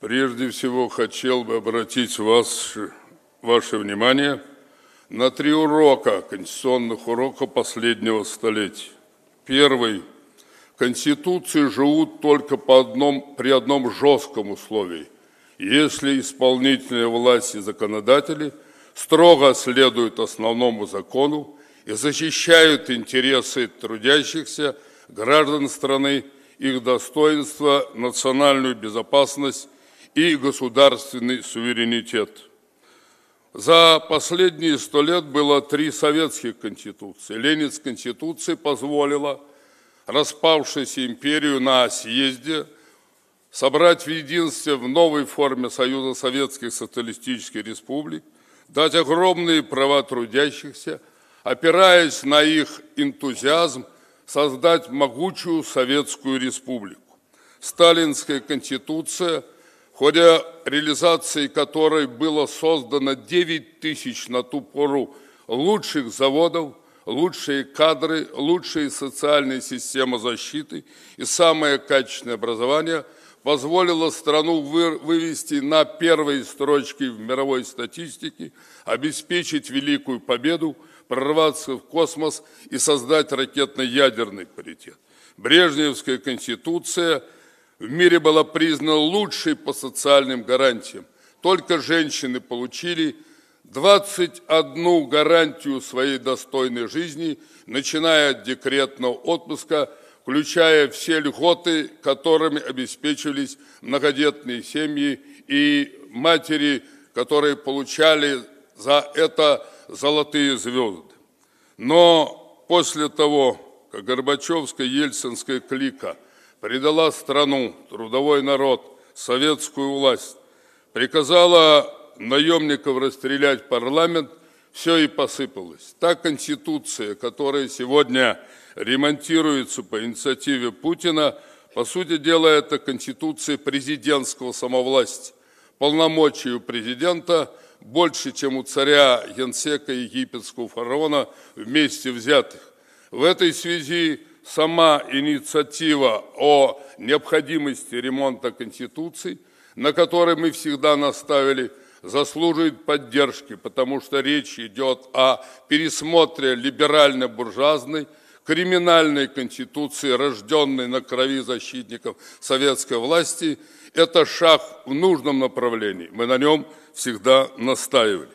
Прежде всего хотел бы обратить вас, ваше внимание на три урока, конституционных урока последнего столетия. Первый. Конституции живут только по одном, при одном жестком условии. Если исполнительные власти и законодатели строго следуют основному закону и защищают интересы трудящихся, граждан страны, их достоинство, национальную безопасность и государственный суверенитет. За последние сто лет было три советских конституции. Ленинская конституция позволила распавшейся империю на съезде собрать в единстве в новой форме Союза Советских Социалистических Республик, дать огромные права трудящихся, опираясь на их энтузиазм, создать могучую Советскую Республику. Сталинская конституция – ходе реализации которой было создано 9 тысяч на ту пору лучших заводов, лучшие кадры, лучшие социальные системы защиты и самое качественное образование позволило страну вывести на первые строчки в мировой статистике, обеспечить великую победу, прорваться в космос и создать ракетно-ядерный паритет. Брежневская конституция – в мире была признана лучшей по социальным гарантиям. Только женщины получили 21 гарантию своей достойной жизни, начиная от декретного отпуска, включая все льготы, которыми обеспечивались многодетные семьи и матери, которые получали за это золотые звезды. Но после того, как Горбачевская, Ельцинская клика – предала страну, трудовой народ, советскую власть, приказала наемников расстрелять парламент, все и посыпалось. Та конституция, которая сегодня ремонтируется по инициативе Путина, по сути дела, это конституция президентского самовластия. Полномочия у президента больше, чем у царя, Янсека и египетского фараона вместе взятых. В этой связи сама инициатива о необходимости ремонта Конституции, на которой мы всегда наставили, заслуживает поддержки, потому что речь идет о пересмотре либерально-буржуазной криминальной конституции, рожденной на крови защитников советской власти, это шаг в нужном направлении. Мы на нем всегда настаивали.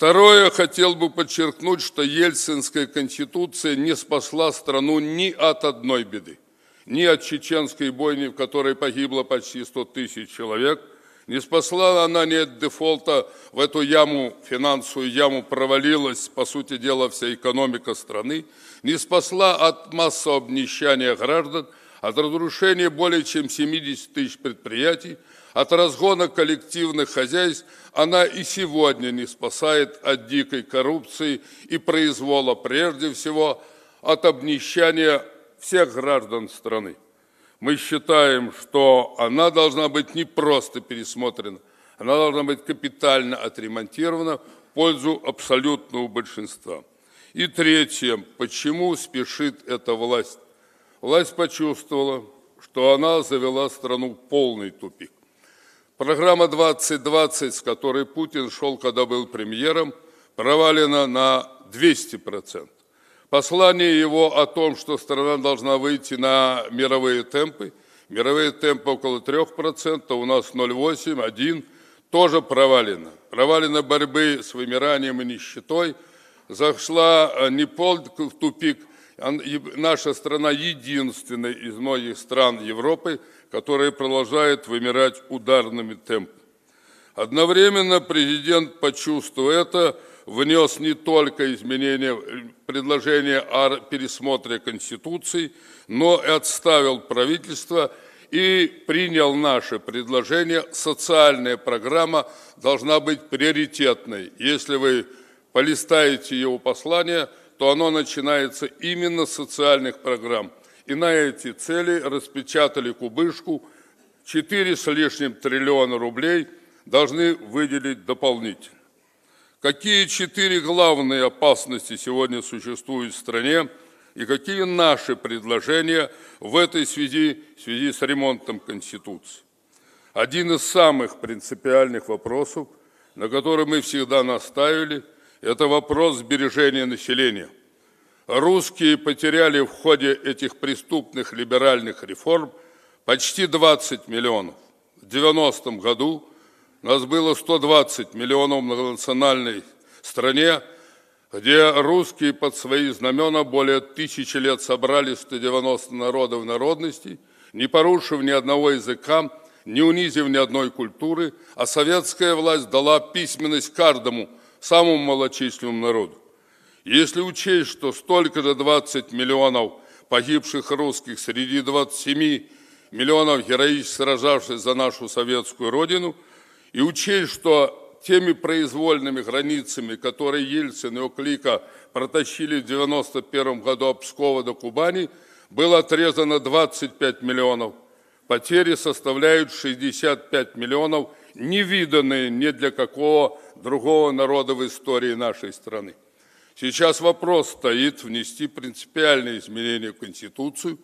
Второе, хотел бы подчеркнуть, что Ельцинская конституция не спасла страну ни от одной беды. Ни от чеченской бойни, в которой погибло почти 100 тысяч человек, не спасла она ни от дефолта, в эту яму, финансовую яму провалилась, по сути дела, вся экономика страны, не спасла от массового обнищания граждан, от разрушения более чем 70 тысяч предприятий, от разгона коллективных хозяйств она и сегодня не спасает от дикой коррупции и произвола прежде всего от обнищания всех граждан страны. Мы считаем, что она должна быть не просто пересмотрена, она должна быть капитально отремонтирована в пользу абсолютного большинства. И третье, почему спешит эта власть? Власть почувствовала, что она завела страну в полный тупик. Программа 2020, с которой Путин шел, когда был премьером, провалена на 200%. Послание его о том, что страна должна выйти на мировые темпы, мировые темпы около 3%, у нас 0,8, 1, тоже провалено. Провалена борьбы с вымиранием и нищетой, зашла э, не пол в тупик, наша страна единственная из многих стран Европы – которые продолжает вымирать ударными темпами. Одновременно президент, почувствовав это, внес не только изменения, предложения о пересмотре Конституции, но и отставил правительство и принял наше предложение. Социальная программа должна быть приоритетной. Если вы полистаете его послание, то оно начинается именно с социальных программ – и на эти цели распечатали кубышку 4 с лишним триллиона рублей должны выделить дополнительно. Какие четыре главные опасности сегодня существуют в стране и какие наши предложения в этой связи, в связи с ремонтом Конституции? Один из самых принципиальных вопросов, на который мы всегда настаивали, это вопрос сбережения населения – русские потеряли в ходе этих преступных либеральных реформ почти 20 миллионов. В 90 м году у нас было 120 миллионов в многонациональной стране, где русские под свои знамена более тысячи лет собрали 190 народов народностей, не порушив ни одного языка, не унизив ни одной культуры, а советская власть дала письменность каждому, самому малочисленному народу. Если учесть, что столько же 20 миллионов погибших русских среди 27 миллионов героически сражавшихся за нашу советскую родину, и учесть, что теми произвольными границами, которые Ельцин и Оклика протащили в 1991 году от Пскова до Кубани, было отрезано 25 миллионов. Потери составляют 65 миллионов, невиданные ни для какого другого народа в истории нашей страны. Сейчас вопрос стоит внести принципиальные изменения в Конституцию,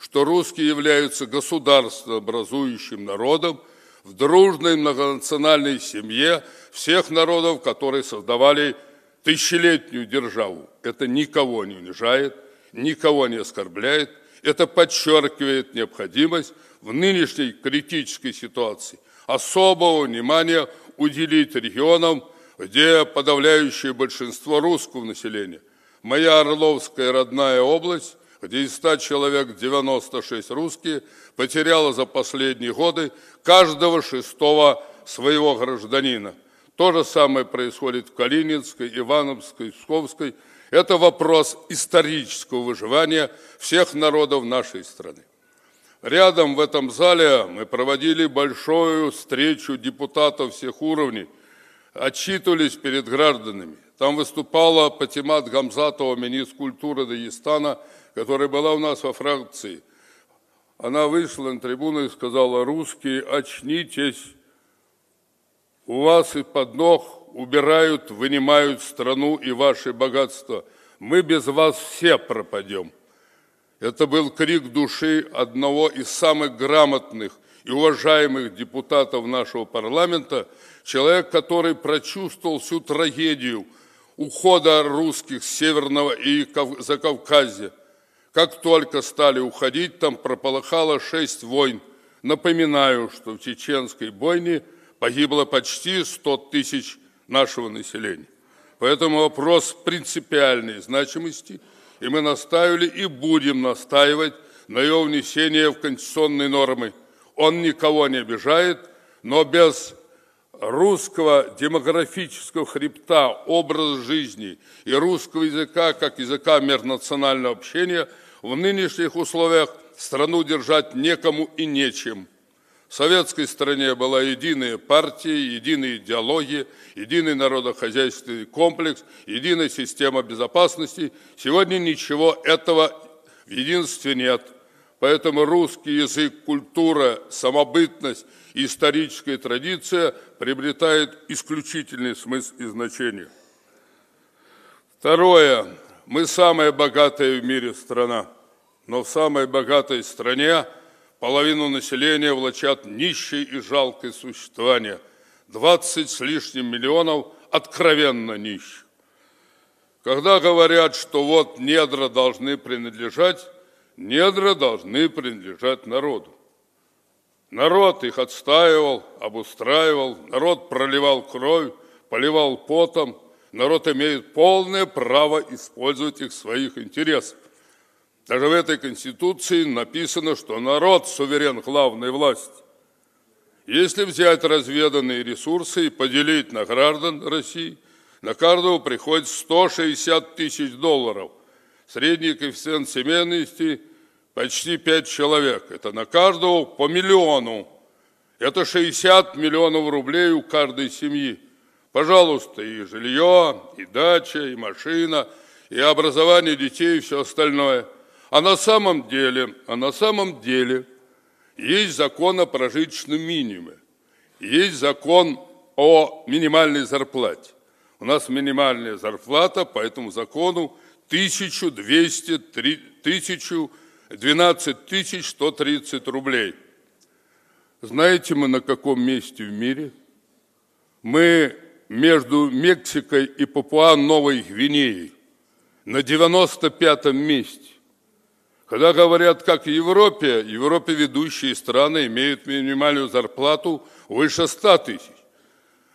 что русские являются государствообразующим народом в дружной многонациональной семье всех народов, которые создавали тысячелетнюю державу. Это никого не унижает, никого не оскорбляет, это подчеркивает необходимость в нынешней критической ситуации особого внимания уделить регионам – где подавляющее большинство русского населения. Моя Орловская родная область, где из 100 человек 96 русские, потеряла за последние годы каждого шестого своего гражданина. То же самое происходит в Калининской, Ивановской, Псковской. Это вопрос исторического выживания всех народов нашей страны. Рядом в этом зале мы проводили большую встречу депутатов всех уровней – отчитывались перед гражданами. Там выступала Патимат Гамзатова, министр культуры Дагестана, которая была у нас во фракции. Она вышла на трибуну и сказала, русские, очнитесь, у вас и под ног убирают, вынимают страну и ваши богатства. Мы без вас все пропадем. Это был крик души одного из самых грамотных и уважаемых депутатов нашего парламента, Человек, который прочувствовал всю трагедию ухода русских с Северного и Закавказья. Как только стали уходить, там прополыхало шесть войн. Напоминаю, что в чеченской бойне погибло почти 100 тысяч нашего населения. Поэтому вопрос принципиальной значимости, и мы настаивали и будем настаивать на его внесение в конституционные нормы. Он никого не обижает, но без русского демографического хребта, образ жизни и русского языка как языка межнационального общения в нынешних условиях страну держать некому и нечем. В советской стране была единая партия, единые идеологии, единый народохозяйственный комплекс, единая система безопасности. Сегодня ничего этого в единстве нет – Поэтому русский язык, культура, самобытность и историческая традиция приобретают исключительный смысл и значение. Второе. Мы самая богатая в мире страна. Но в самой богатой стране половину населения влачат нищие и жалкое существование. 20 с лишним миллионов откровенно нищих. Когда говорят, что вот недра должны принадлежать недра должны принадлежать народу. Народ их отстаивал, обустраивал, народ проливал кровь, поливал потом, народ имеет полное право использовать их в своих интересах. Даже в этой Конституции написано, что народ суверен главной власти. Если взять разведанные ресурсы и поделить на граждан России, на каждого приходит 160 тысяч долларов. Средний коэффициент семейности почти 5 человек. Это на каждого по миллиону. Это 60 миллионов рублей у каждой семьи. Пожалуйста, и жилье, и дача, и машина, и образование детей, и все остальное. А на самом деле, а на самом деле есть закон о прожиточном минимуме, есть закон о минимальной зарплате. У нас минимальная зарплата по этому закону 1200, 3, 1200 12 130 рублей. Знаете мы на каком месте в мире? Мы между Мексикой и Папуа-Новой Гвинеей на 95-м месте. Когда говорят, как в Европе, в Европе ведущие страны имеют минимальную зарплату выше 100 тысяч.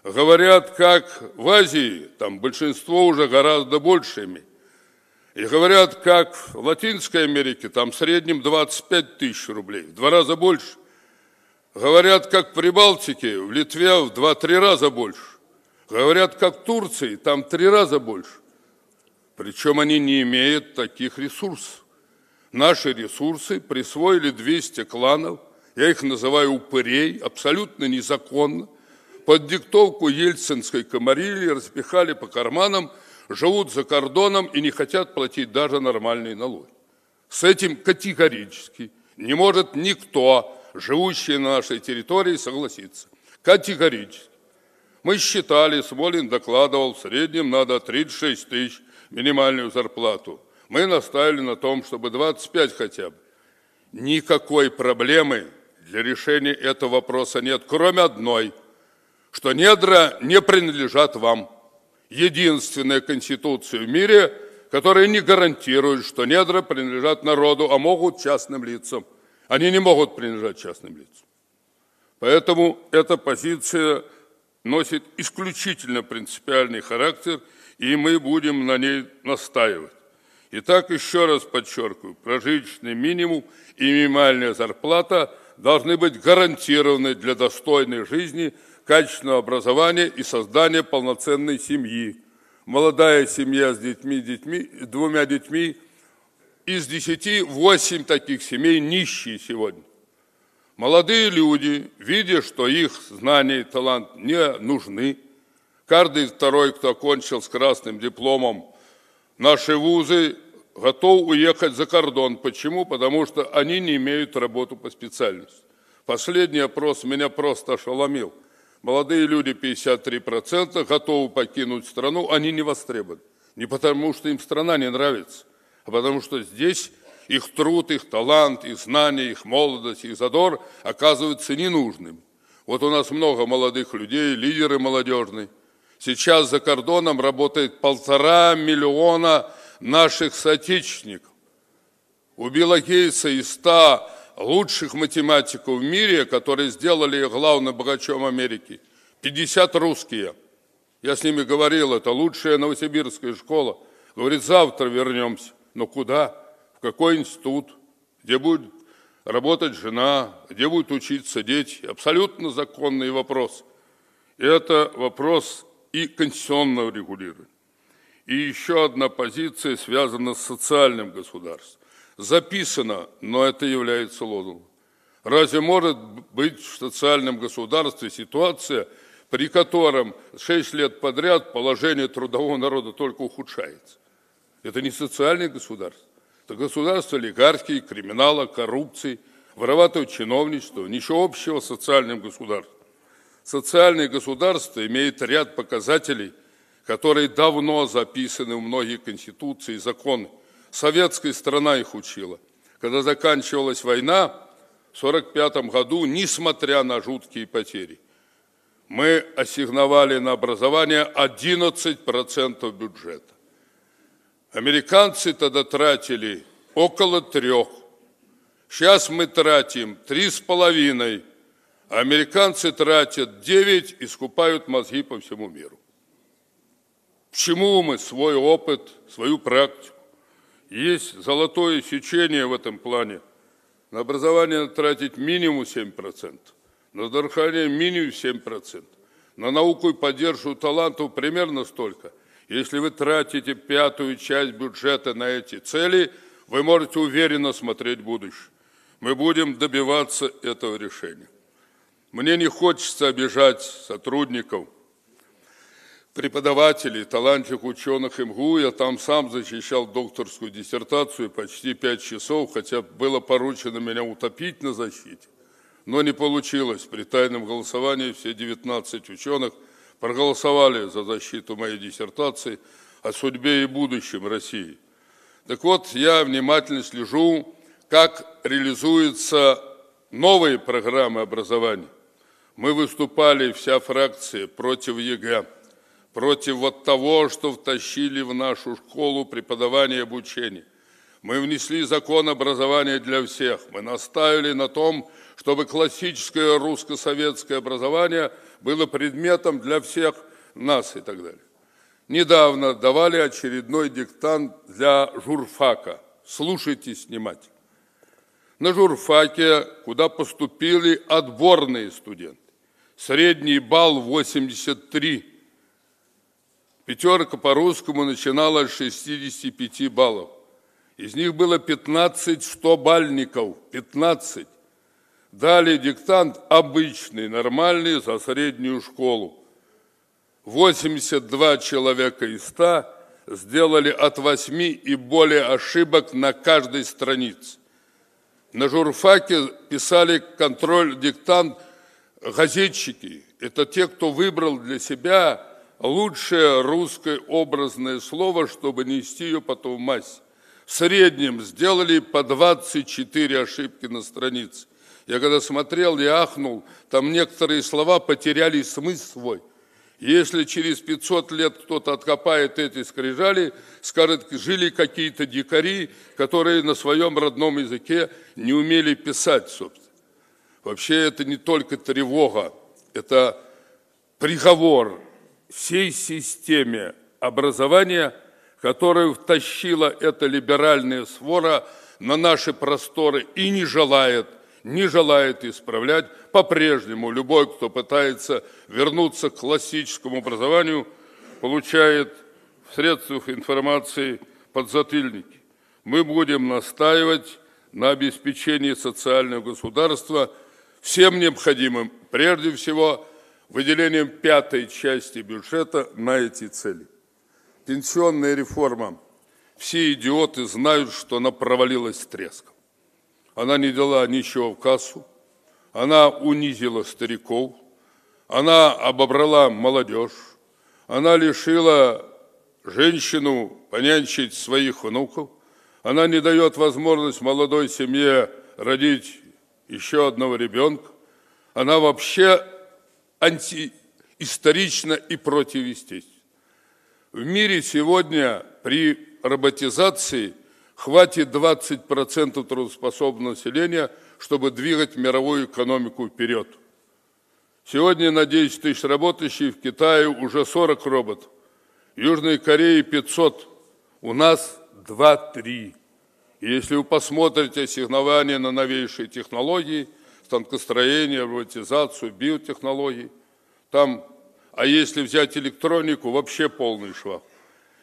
Говорят, как в Азии, там большинство уже гораздо больше имеет. И говорят, как в Латинской Америке, там в среднем 25 тысяч рублей, в два раза больше. Говорят, как в Прибалтике, в Литве в два-три раза больше. Говорят, как в Турции, там в 3 раза больше. Причем они не имеют таких ресурсов. Наши ресурсы присвоили 200 кланов, я их называю упырей, абсолютно незаконно, под диктовку ельцинской комарильи распихали по карманам – живут за кордоном и не хотят платить даже нормальный налог. С этим категорически не может никто, живущий на нашей территории, согласиться. Категорически. Мы считали, Смолин докладывал, в среднем надо 36 тысяч минимальную зарплату. Мы настаивали на том, чтобы 25 хотя бы. Никакой проблемы для решения этого вопроса нет, кроме одной, что недра не принадлежат вам – единственная конституция в мире, которая не гарантирует, что недра принадлежат народу, а могут частным лицам. Они не могут принадлежать частным лицам. Поэтому эта позиция носит исключительно принципиальный характер, и мы будем на ней настаивать. Итак, еще раз подчеркиваю, прожиточный минимум и минимальная зарплата должны быть гарантированы для достойной жизни – качественного образования и создания полноценной семьи. Молодая семья с детьми, детьми двумя детьми, из десяти восемь таких семей нищие сегодня. Молодые люди, видя, что их знания и талант не нужны, каждый второй, кто окончил с красным дипломом наши вузы, готов уехать за кордон. Почему? Потому что они не имеют работу по специальности. Последний опрос меня просто ошеломил – Молодые люди 53% готовы покинуть страну, они не востребованы. Не потому, что им страна не нравится, а потому, что здесь их труд, их талант, их знания, их молодость, их задор оказываются ненужным. Вот у нас много молодых людей, лидеры молодежные. Сейчас за кордоном работает полтора миллиона наших соотечественников. У белокейца из ста лучших математиков в мире, которые сделали ее главным богачом Америки. 50 русские. Я с ними говорил, это лучшая новосибирская школа. Говорит, завтра вернемся. Но куда? В какой институт? Где будет работать жена? Где будут учиться дети? Абсолютно законный вопрос. И это вопрос и конституционного регулирования. И еще одна позиция связана с социальным государством. Записано, но это является лозунгом. Разве может быть в социальном государстве ситуация, при котором 6 лет подряд положение трудового народа только ухудшается? Это не социальное государство. Это государство олигархии, криминала, коррупции, вороватого чиновничества, ничего общего с социальным государством. Социальное государство имеет ряд показателей, которые давно записаны в многие конституции и законы – Советская страна их учила. Когда заканчивалась война в 1945 году, несмотря на жуткие потери, мы ассигновали на образование 11% бюджета. Американцы тогда тратили около трех. Сейчас мы тратим три с половиной, американцы тратят девять и скупают мозги по всему миру. Почему мы свой опыт, свою практику? Есть золотое сечение в этом плане. На образование надо тратить минимум 7%, на здравоохранение минимум 7%, на науку и поддержку талантов примерно столько. Если вы тратите пятую часть бюджета на эти цели, вы можете уверенно смотреть будущее. Мы будем добиваться этого решения. Мне не хочется обижать сотрудников – преподавателей, талантливых ученых МГУ. Я там сам защищал докторскую диссертацию почти пять часов, хотя было поручено меня утопить на защите. Но не получилось. При тайном голосовании все 19 ученых проголосовали за защиту моей диссертации о судьбе и будущем России. Так вот, я внимательно слежу, как реализуются новые программы образования. Мы выступали, вся фракция, против ЕГЭ а. – против вот того, что втащили в нашу школу преподавание и обучение. Мы внесли закон образования для всех. Мы настаивали на том, чтобы классическое русско-советское образование было предметом для всех нас и так далее. Недавно давали очередной диктант для журфака. Слушайте снимать. На журфаке, куда поступили отборные студенты, средний балл 83 Пятерка по русскому начинала с 65 баллов. Из них было 15 100 15. дали диктант обычный, нормальный, за среднюю школу. 82 человека из 100 сделали от 8 и более ошибок на каждой странице. На журфаке писали контроль-диктант газетчики. Это те, кто выбрал для себя лучшее русское образное слово, чтобы нести ее потом в мазь. В среднем сделали по 24 ошибки на странице. Я когда смотрел, я ахнул, там некоторые слова потеряли смысл свой. Если через 500 лет кто-то откопает эти скрижали, скажет, жили какие-то дикари, которые на своем родном языке не умели писать, собственно. Вообще это не только тревога, это приговор, всей системе образования, которую втащила эта либеральная свора на наши просторы и не желает, не желает исправлять по-прежнему. Любой, кто пытается вернуться к классическому образованию, получает в средствах информации подзатыльники. Мы будем настаивать на обеспечении социального государства всем необходимым, прежде всего – выделением пятой части бюджета на эти цели. Пенсионная реформа. Все идиоты знают, что она провалилась с треском. Она не дала ничего в кассу, она унизила стариков, она обобрала молодежь, она лишила женщину понянчить своих внуков, она не дает возможность молодой семье родить еще одного ребенка, она вообще антиисторично и противоестественно. В мире сегодня при роботизации хватит 20% трудоспособного населения, чтобы двигать мировую экономику вперед. Сегодня на 10 тысяч работающих в Китае уже 40 роботов, в Южной Корее 500, у нас 2-3. Если вы посмотрите ассигнования на новейшие технологии – станкостроение, роботизацию, биотехнологии, Там, а если взять электронику, вообще полный швах.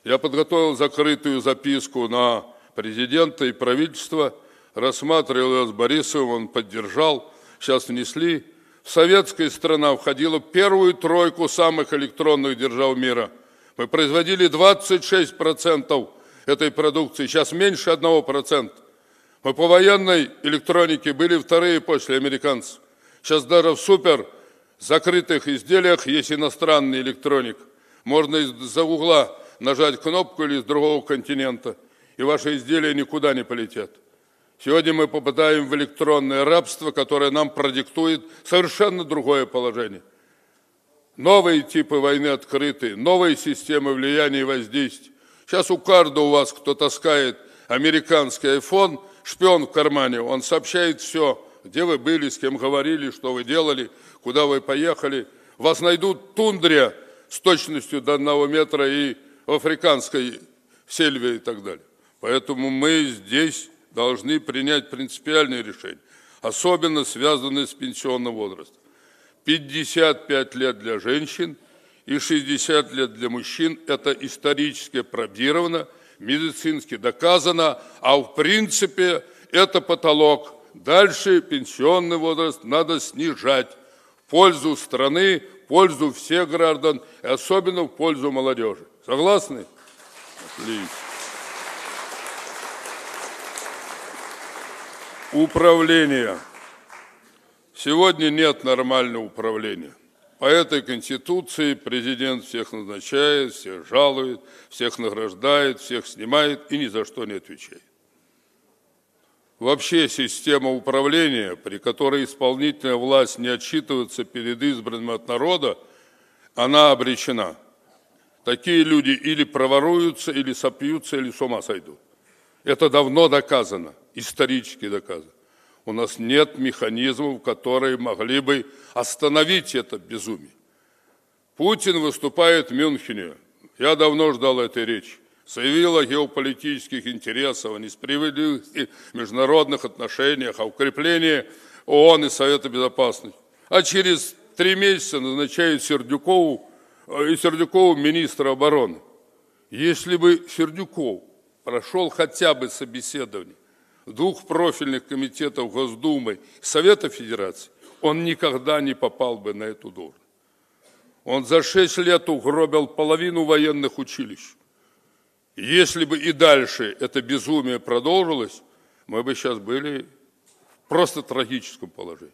Я подготовил закрытую записку на президента и правительство, рассматривал ее с Борисовым, он поддержал, сейчас внесли. Советская страна входила в первую тройку самых электронных держав мира. Мы производили 26% этой продукции, сейчас меньше 1%. Мы по военной электронике были вторые после американцев. Сейчас даже в супер закрытых изделиях есть иностранный электроник. Можно из-за угла нажать кнопку или из другого континента, и ваши изделия никуда не полетят. Сегодня мы попадаем в электронное рабство, которое нам продиктует совершенно другое положение. Новые типы войны открыты, новые системы влияния и воздействия. Сейчас у карда у вас, кто таскает американский iPhone, шпион в кармане, он сообщает все, где вы были, с кем говорили, что вы делали, куда вы поехали. Вас найдут в тундре с точностью до одного метра и в африканской сельве и так далее. Поэтому мы здесь должны принять принципиальные решения, особенно связанные с пенсионным возрастом. 55 лет для женщин и 60 лет для мужчин – это исторически пробировано – медицински доказано, а в принципе это потолок. Дальше пенсионный возраст надо снижать в пользу страны, в пользу всех граждан, и особенно в пользу молодежи. Согласны? Отлично. Управление. Сегодня нет нормального управления. По этой конституции президент всех назначает, всех жалует, всех награждает, всех снимает и ни за что не отвечает. Вообще система управления, при которой исполнительная власть не отчитывается перед избранным от народа, она обречена. Такие люди или проворуются, или сопьются, или с ума сойдут. Это давно доказано, исторически доказано. У нас нет механизмов, которые могли бы остановить это безумие. Путин выступает в Мюнхене. Я давно ждал этой речи. Заявил о геополитических интересах, о несправедливости международных отношениях, о укреплении ООН и Совета Безопасности. А через три месяца назначает Сердюкову э, и Сердюкову министра обороны. Если бы Сердюков прошел хотя бы собеседование двух профильных комитетов Госдумы, Совета Федерации, он никогда не попал бы на эту должность. Он за шесть лет угробил половину военных училищ. Если бы и дальше это безумие продолжилось, мы бы сейчас были в просто трагическом положении.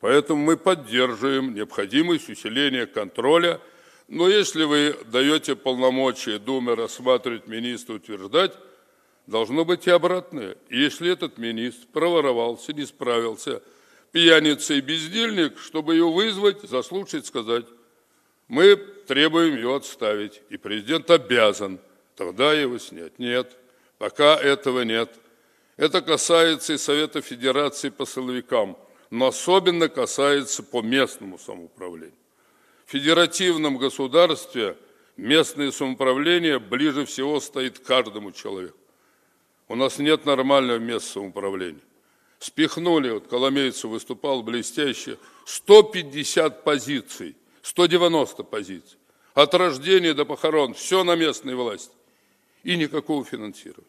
Поэтому мы поддерживаем необходимость усиления контроля, но если вы даете полномочия Думе рассматривать министра, утверждать, Должно быть и обратное. Если этот министр проворовался, не справился, пьяница и бездельник, чтобы ее вызвать, заслушать, сказать, мы требуем его отставить, и президент обязан, тогда его снять. Нет, пока этого нет. Это касается и Совета Федерации по силовикам, но особенно касается по местному самоуправлению. В федеративном государстве местное самоуправление ближе всего стоит каждому человеку. У нас нет нормального места управления. Спихнули, вот Коломейцев выступал блестяще, 150 позиций, 190 позиций. От рождения до похорон, все на местной власти. И никакого финансирования.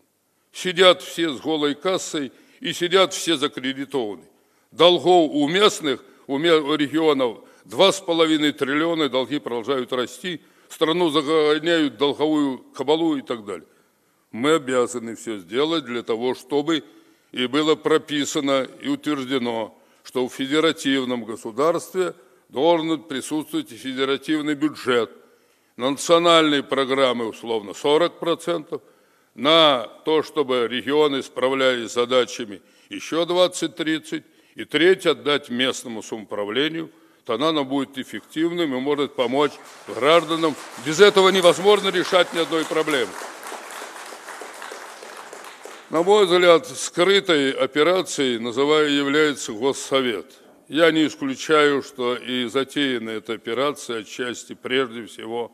Сидят все с голой кассой и сидят все закредитованы. Долгов у местных, у регионов 2,5 триллиона, долги продолжают расти, страну загоняют долговую кабалу и так далее мы обязаны все сделать для того, чтобы и было прописано и утверждено, что в федеративном государстве должен присутствовать и федеративный бюджет. национальные программы условно 40%, на то, чтобы регионы справлялись с задачами еще 20-30%, и треть отдать местному самоуправлению, то она будет эффективным и может помочь гражданам. Без этого невозможно решать ни одной проблемы. На мой взгляд, скрытой операцией, называю, является Госсовет. Я не исключаю, что и затеяна эта операция отчасти прежде всего,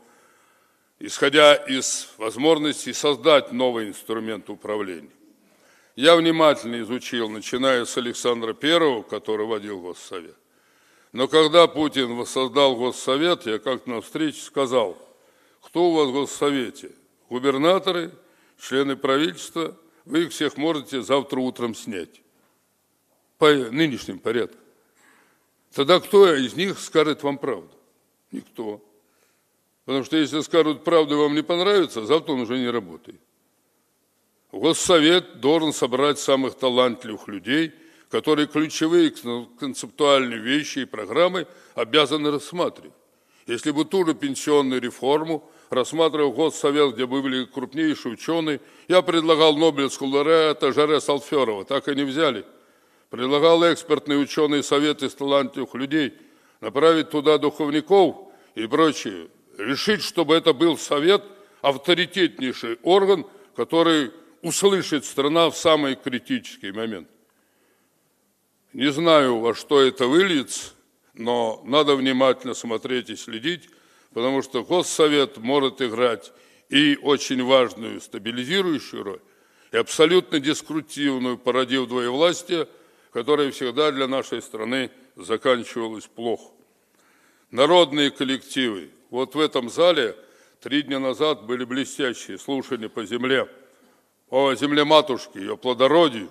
исходя из возможности создать новый инструмент управления. Я внимательно изучил, начиная с Александра I, который водил Госсовет. Но когда Путин воссоздал Госсовет, я как то на встрече сказал, кто у вас в Госсовете? Губернаторы, члены правительства – вы их всех можете завтра утром снять по нынешним порядкам. Тогда кто из них скажет вам правду? Никто. Потому что если скажут правду и вам не понравится, завтра он уже не работает. Госсовет должен собрать самых талантливых людей, которые ключевые концептуальные вещи и программы обязаны рассматривать. Если бы ту же пенсионную реформу рассматривал госсовет, где были крупнейшие ученые. Я предлагал Нобелевскую лауреата Жаре Салферова, так и не взяли. Предлагал экспертные ученые советы из талантливых людей, направить туда духовников и прочее. Решить, чтобы это был совет, авторитетнейший орган, который услышит страна в самый критический момент. Не знаю, во что это выльется, но надо внимательно смотреть и следить, потому что Госсовет может играть и очень важную стабилизирующую роль, и абсолютно дескрутивную породив двоевластия, которая всегда для нашей страны заканчивалась плохо. Народные коллективы. Вот в этом зале три дня назад были блестящие слушания по земле, о земле матушки, ее плодородию.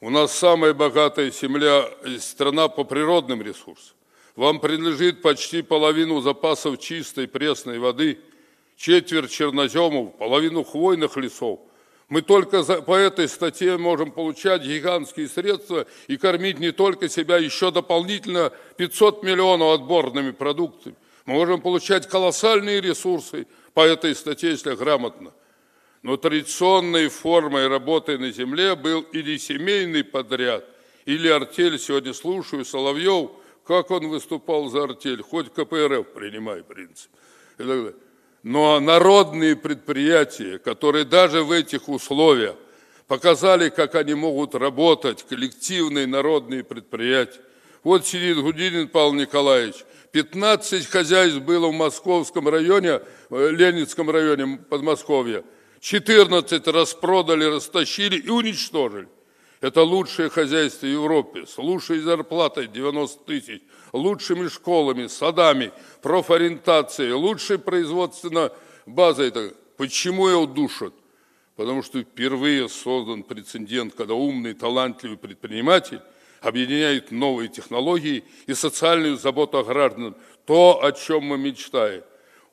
У нас самая богатая земля, страна по природным ресурсам. Вам принадлежит почти половину запасов чистой пресной воды, четверть черноземов, половину хвойных лесов. Мы только за, по этой статье можем получать гигантские средства и кормить не только себя, еще дополнительно 500 миллионов отборными продуктами. Мы можем получать колоссальные ресурсы по этой статье, если грамотно. Но традиционной формой работы на земле был или семейный подряд, или артель. Сегодня слушаю Соловьев – как он выступал за артель, хоть КПРФ принимай принцип. И так далее. Но ну, а народные предприятия, которые даже в этих условиях показали, как они могут работать, коллективные народные предприятия. Вот сидит Гудинин Павел Николаевич. 15 хозяйств было в московском районе, э, Ленинском районе Подмосковья. 14 распродали, растащили и уничтожили. Это лучшее хозяйство Европы с лучшей зарплатой 90 тысяч, лучшими школами, садами, профориентацией, лучшей производственной базой. Почему его душат? Потому что впервые создан прецедент, когда умный, талантливый предприниматель объединяет новые технологии и социальную заботу о гражданах, То, о чем мы мечтаем.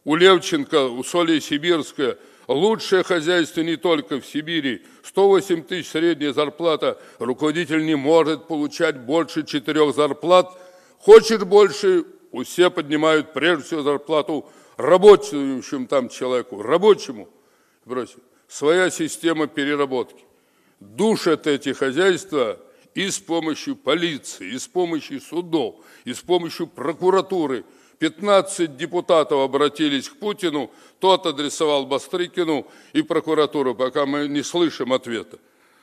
У Левченко, у Соли Сибирская – Лучшее хозяйство не только в Сибири. 108 тысяч средняя зарплата. Руководитель не может получать больше четырех зарплат. Хочет больше, все поднимают прежде всего зарплату работающим там человеку, рабочему. Бросим. Своя система переработки. Душат эти хозяйства – и с помощью полиции, и с помощью судов, и с помощью прокуратуры. 15 депутатов обратились к Путину, тот адресовал Бастрыкину и прокуратуру, пока мы не слышим ответа.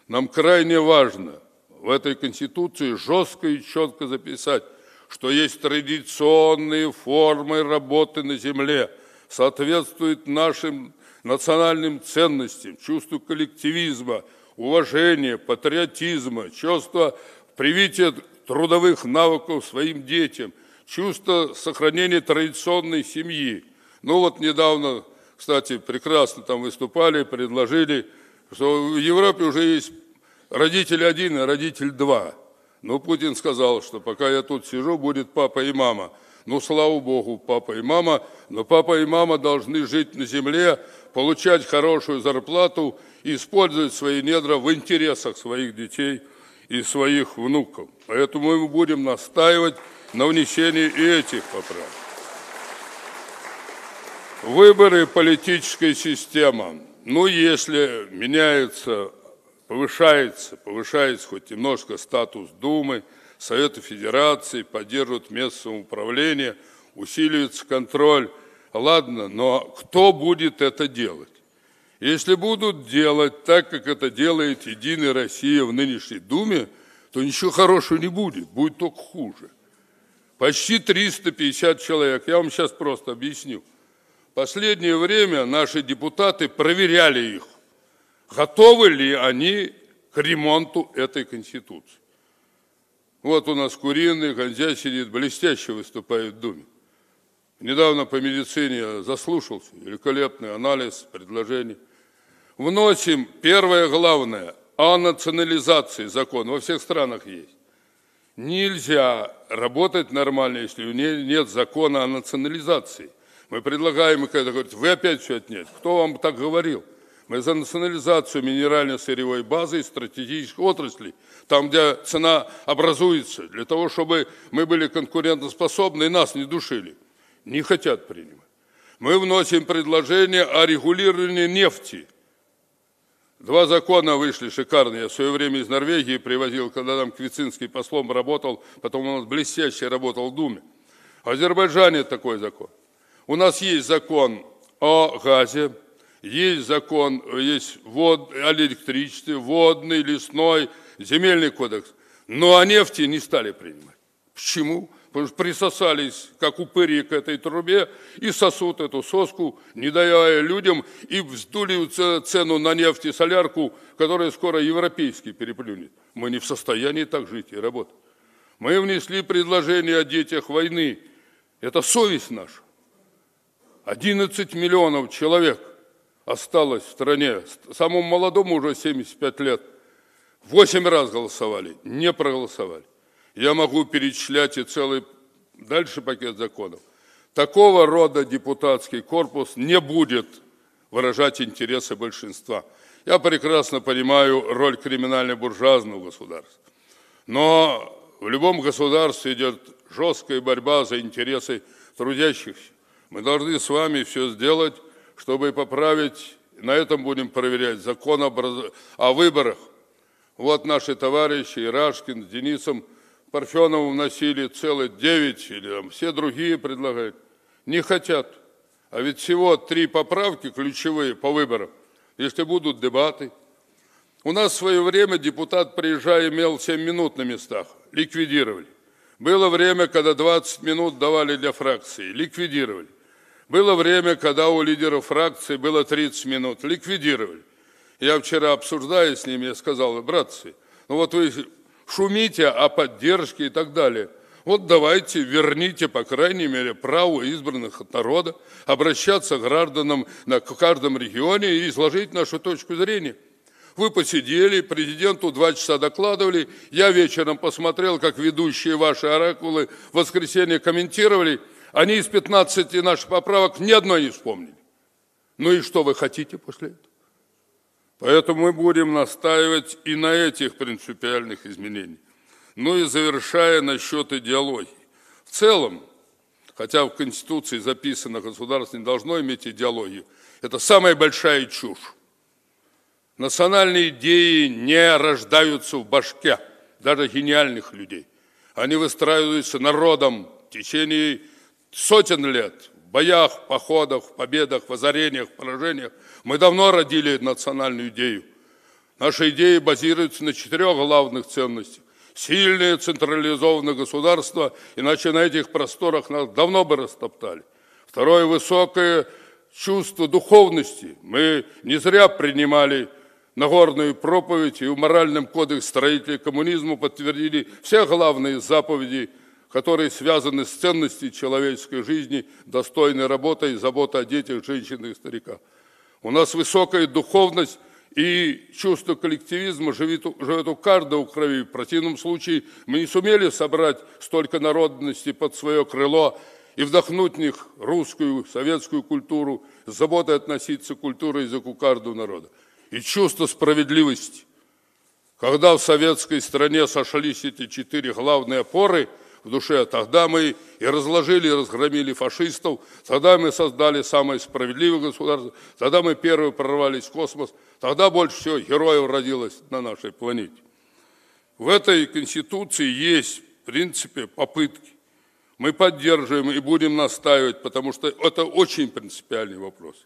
Нам крайне важно в этой Конституции жестко и четко записать, что есть традиционные формы работы на земле, соответствует нашим национальным ценностям, чувству коллективизма – уважения, патриотизма, чувство привития трудовых навыков своим детям, чувство сохранения традиционной семьи. Ну вот недавно, кстати, прекрасно там выступали, предложили, что в Европе уже есть родитель один и родитель два. Но Путин сказал, что пока я тут сижу, будет папа и мама. Ну, слава богу, папа и мама, но папа и мама должны жить на земле, получать хорошую зарплату и использовать свои недра в интересах своих детей и своих внуков. Поэтому мы будем настаивать на внесении и этих поправок. Выборы политической системы. Ну, если меняется, повышается, повышается хоть немножко статус Думы, Совета Федерации, поддерживают местное управление, усиливается контроль Ладно, но кто будет это делать? Если будут делать так, как это делает Единая Россия в нынешней Думе, то ничего хорошего не будет, будет только хуже. Почти 350 человек, я вам сейчас просто объясню. Последнее время наши депутаты проверяли их, готовы ли они к ремонту этой Конституции. Вот у нас куриный, Гонзя сидит, блестяще выступает в Думе. Недавно по медицине заслушался. Великолепный анализ предложений. Вносим первое главное о национализации закон. Во всех странах есть. Нельзя работать нормально, если у нее нет закона о национализации. Мы предлагаем, и когда говорят, вы опять все отнять. Кто вам так говорил? Мы за национализацию минерально-сырьевой базы и стратегических отраслей, там, где цена образуется, для того, чтобы мы были конкурентоспособны и нас не душили не хотят принимать. Мы вносим предложение о регулировании нефти. Два закона вышли шикарные. Я в свое время из Норвегии привозил, когда там Квицинский послом работал, потом он блестяще работал в Думе. В Азербайджане такой закон. У нас есть закон о газе, есть закон, есть вод, о электричестве, водный, лесной, земельный кодекс. Но о нефти не стали принимать. Почему? потому присосались, как упыри, к этой трубе, и сосут эту соску, не давая людям, и вздули цену на нефть и солярку, которая скоро европейский переплюнет. Мы не в состоянии так жить и работать. Мы внесли предложение о детях войны. Это совесть наша. 11 миллионов человек осталось в стране. Самому молодому уже 75 лет. Восемь раз голосовали, не проголосовали. Я могу перечислять и целый дальше пакет законов. Такого рода депутатский корпус не будет выражать интересы большинства. Я прекрасно понимаю роль криминально-буржуазного государства. Но в любом государстве идет жесткая борьба за интересы трудящихся. Мы должны с вами все сделать, чтобы поправить, на этом будем проверять, закон о выборах. Вот наши товарищи Ирашкин с Денисом – Парфенову вносили целых девять или там, все другие предлагают. Не хотят. А ведь всего три поправки ключевые по выборам, если будут дебаты. У нас в свое время депутат, приезжая, имел 7 минут на местах. Ликвидировали. Было время, когда 20 минут давали для фракции. Ликвидировали. Было время, когда у лидеров фракции было 30 минут. Ликвидировали. Я вчера, обсуждая с ними, я сказал, братцы, ну вот вы шумите о поддержке и так далее. Вот давайте верните, по крайней мере, право избранных от народа обращаться к гражданам на каждом регионе и изложить нашу точку зрения. Вы посидели, президенту два часа докладывали, я вечером посмотрел, как ведущие ваши оракулы в воскресенье комментировали, они из 15 наших поправок ни одной не вспомнили. Ну и что вы хотите после этого? Поэтому мы будем настаивать и на этих принципиальных изменениях. Ну и завершая насчет идеологии. В целом, хотя в Конституции записано, государство не должно иметь идеологию, это самая большая чушь. Национальные идеи не рождаются в башке даже гениальных людей. Они выстраиваются народом в течение сотен лет, боях, в походах, в победах, в озарениях, в поражениях. Мы давно родили национальную идею. Наша идея базируется на четырех главных ценностях. Сильное централизованное государство, иначе на этих просторах нас давно бы растоптали. Второе – высокое чувство духовности. Мы не зря принимали Нагорную проповедь и в моральном кодексе строителей коммунизма подтвердили все главные заповеди – которые связаны с ценностью человеческой жизни, достойной работой, заботой о детях, женщинах и стариках. У нас высокая духовность и чувство коллективизма живет, живет у каждого в крови. В противном случае мы не сумели собрать столько народности под свое крыло и вдохнуть в них русскую, советскую культуру, с заботой относиться к культуре и языку каждого народа. И чувство справедливости. Когда в советской стране сошлись эти четыре главные опоры – в душе. Тогда мы и разложили, и разгромили фашистов, тогда мы создали самое справедливое государство, тогда мы первые прорвались в космос, тогда больше всего героев родилось на нашей планете. В этой Конституции есть, в принципе, попытки. Мы поддерживаем и будем настаивать, потому что это очень принципиальный вопрос,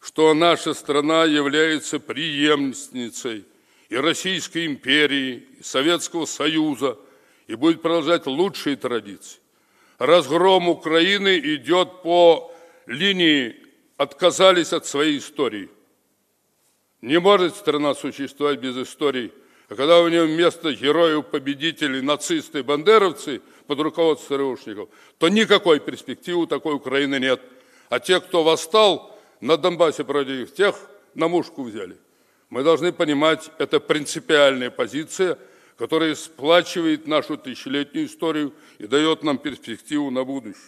что наша страна является преемницей и Российской империи, и Советского Союза – и будет продолжать лучшие традиции. Разгром Украины идет по линии «отказались от своей истории». Не может страна существовать без истории, а когда у нее вместо героев-победителей нацисты бандеровцы под руководством СРУшников, то никакой перспективы у такой Украины нет. А те, кто восстал на Донбассе против тех, на мушку взяли. Мы должны понимать, это принципиальная позиция – которая сплачивает нашу тысячелетнюю историю и дает нам перспективу на будущее.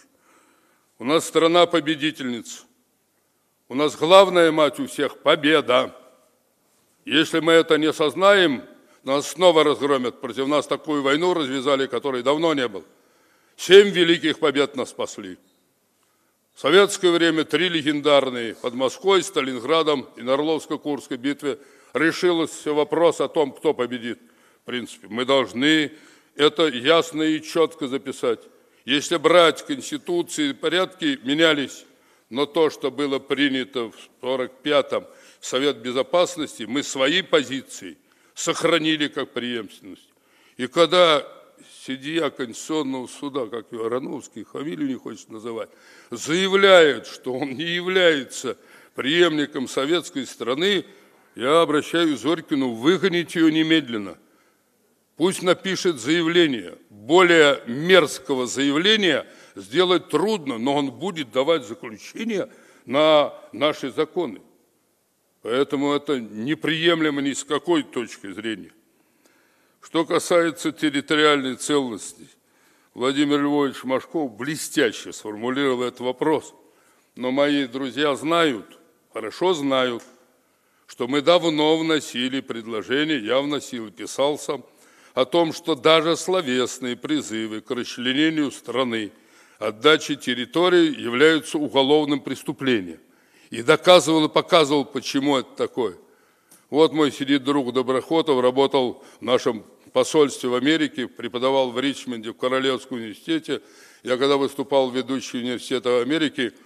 У нас страна победительница. У нас главная мать у всех – победа. Если мы это не сознаем, нас снова разгромят. Против нас такую войну развязали, которой давно не было. Семь великих побед нас спасли. В советское время три легендарные под Москвой, Сталинградом и на Орловско-Курской битве решилось вопрос о том, кто победит – принципе. Мы должны это ясно и четко записать. Если брать конституции, порядки менялись, но то, что было принято в 45-м Совет Безопасности, мы свои позиции сохранили как преемственность. И когда судья Конституционного суда, как его Рановский, фамилию не хочет называть, заявляет, что он не является преемником советской страны, я обращаюсь к Зорькину, выгоните ее немедленно – Пусть напишет заявление. Более мерзкого заявления сделать трудно, но он будет давать заключение на наши законы. Поэтому это неприемлемо ни с какой точки зрения. Что касается территориальной целостности, Владимир Львович Машков блестяще сформулировал этот вопрос. Но мои друзья знают, хорошо знают, что мы давно вносили предложение, я вносил и писал сам, о том, что даже словесные призывы к расчленению страны, отдаче территории являются уголовным преступлением. И доказывал и показывал, почему это такое. Вот мой сидит друг Доброхотов, работал в нашем посольстве в Америке, преподавал в Ричмонде, в Королевском университете. Я когда выступал в ведущий университета Америки –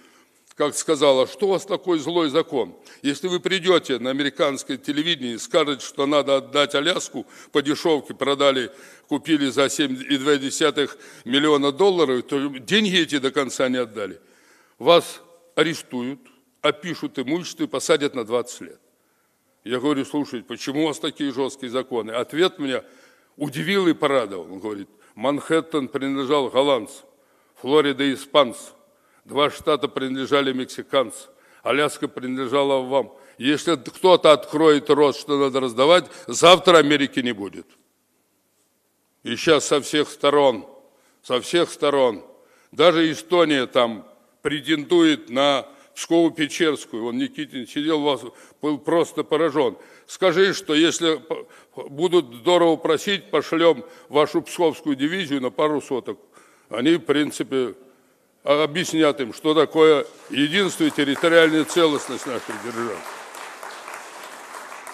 как сказала, что у вас такой злой закон? Если вы придете на американское телевидение и скажете, что надо отдать Аляску, по дешевке продали, купили за 7,2 миллиона долларов, то деньги эти до конца не отдали. Вас арестуют, опишут имущество и посадят на 20 лет. Я говорю, слушайте, почему у вас такие жесткие законы? Ответ меня удивил и порадовал. Он говорит, Манхэттен принадлежал голландцам, Флорида – испанцам, Два штата принадлежали мексиканцам. Аляска принадлежала вам. Если кто-то откроет рот, что надо раздавать, завтра Америки не будет. И сейчас со всех сторон, со всех сторон, даже Эстония там претендует на Псково-Печерскую. Он Никитин сидел, был просто поражен. Скажи, что если будут здорово просить, пошлем вашу псковскую дивизию на пару соток. Они, в принципе, а объяснят им, что такое единство и территориальная целостность нашей державы.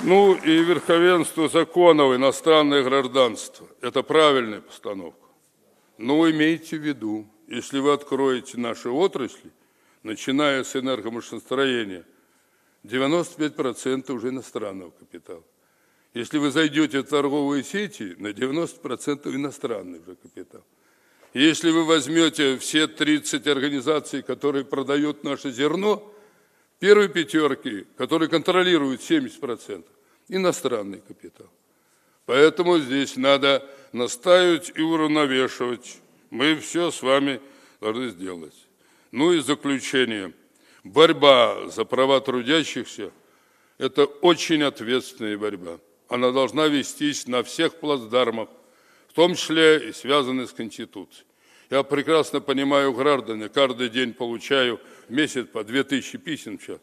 Ну и верховенство законов, иностранное гражданство. Это правильная постановка. Но имейте в виду, если вы откроете наши отрасли, начиная с энергомашиностроения, 95% уже иностранного капитала. Если вы зайдете в торговые сети, на 90% иностранный уже капитал. Если вы возьмете все 30 организаций, которые продают наше зерно, первые пятерки, которые контролируют 70%, иностранный капитал. Поэтому здесь надо настаивать и уравновешивать. Мы все с вами должны сделать. Ну и заключение. Борьба за права трудящихся – это очень ответственная борьба. Она должна вестись на всех плацдармах, в том числе и связанные с Конституцией. Я прекрасно понимаю граждане, каждый день получаю в месяц по 2000 писем сейчас.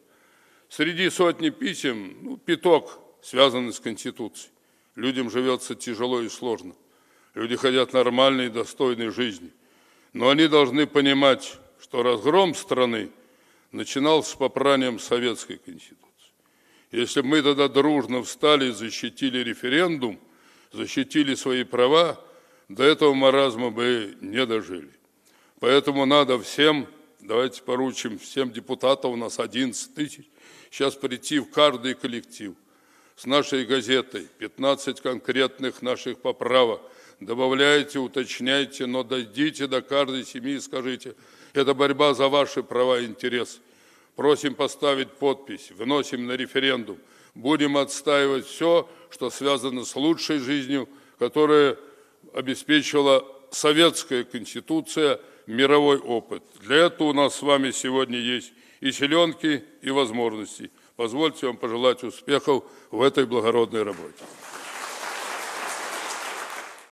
Среди сотни писем ну, пяток связанный с Конституцией. Людям живется тяжело и сложно. Люди хотят нормальной и достойной жизни. Но они должны понимать, что разгром страны начинался с попранием Советской Конституции. Если бы мы тогда дружно встали и защитили референдум – защитили свои права, до этого маразма бы не дожили. Поэтому надо всем, давайте поручим всем депутатам, у нас 11 тысяч, сейчас прийти в каждый коллектив с нашей газетой, 15 конкретных наших поправок, добавляйте, уточняйте, но дойдите до каждой семьи и скажите, это борьба за ваши права и интересы. Просим поставить подпись, вносим на референдум – Будем отстаивать все, что связано с лучшей жизнью, которая обеспечила советская конституция, мировой опыт. Для этого у нас с вами сегодня есть и силенки, и возможности. Позвольте вам пожелать успехов в этой благородной работе.